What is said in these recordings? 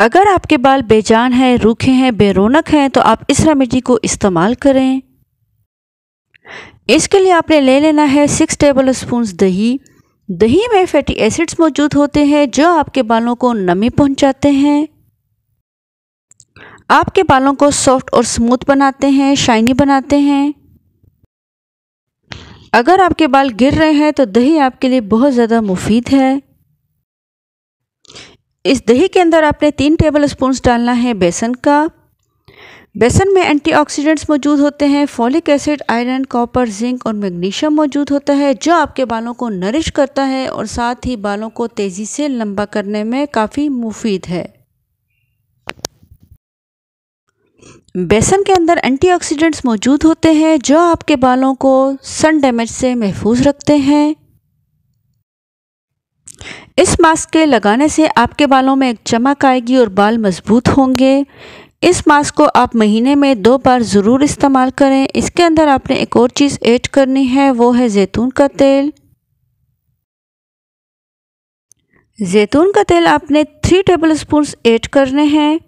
अगर आपके बाल बेजान हैं रूखे हैं बेरोनक हैं तो आप इस रेमेडी को इस्तेमाल करें इसके लिए आपने ले लेना है सिक्स टेबल स्पून दही दही में फैटी एसिड्स मौजूद होते हैं जो आपके बालों को नमी पहुंचाते हैं आपके बालों को सॉफ्ट और स्मूथ बनाते हैं शाइनी बनाते हैं अगर आपके बाल गिर रहे हैं तो दही आपके लिए बहुत ज़्यादा मुफीद है इस दही के अंदर आपने तीन टेबल स्पून डालना है बेसन का बेसन में एंटीऑक्सीडेंट्स मौजूद होते हैं folic acid iron copper zinc और मैग्नीशियम मौजूद होता है जो आपके बालों को नरिश करता है और साथ ही बालों को तेज़ी से लंबा करने में काफ़ी मुफीद है बेसन के अंदर एंटीऑक्सीडेंट्स मौजूद होते हैं जो आपके बालों को सन डैमेज से महफूज रखते हैं इस मास्क के लगाने से आपके बालों में एक चमक आएगी और बाल मजबूत होंगे इस मास्क को आप महीने में दो बार ज़रूर इस्तेमाल करें इसके अंदर आपने एक और चीज़ ऐड करनी है वो है जैतून का तेल जैतून का तेल आपने थ्री टेबल स्पून ऐड करने हैं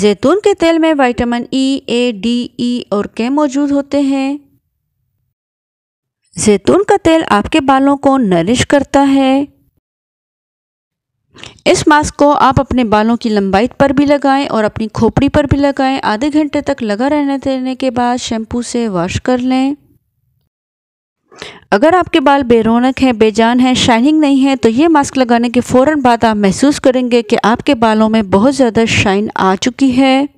जैतून के तेल में vitamin E A D E और के मौजूद होते हैं जैतून का तेल आपके बालों को नरिश करता है इस मास्क को आप अपने बालों की लंबाई पर भी लगाएं और अपनी खोपड़ी पर भी लगाएं आधे घंटे तक लगा रहने देने के बाद शैम्पू से वॉश कर लें अगर आपके बाल बेरोनक हैं बेजान हैं शाइनिंग नहीं है तो ये मास्क लगाने के फ़ौर बाद आप महसूस करेंगे कि आपके बालों में बहुत ज़्यादा शाइन आ चुकी है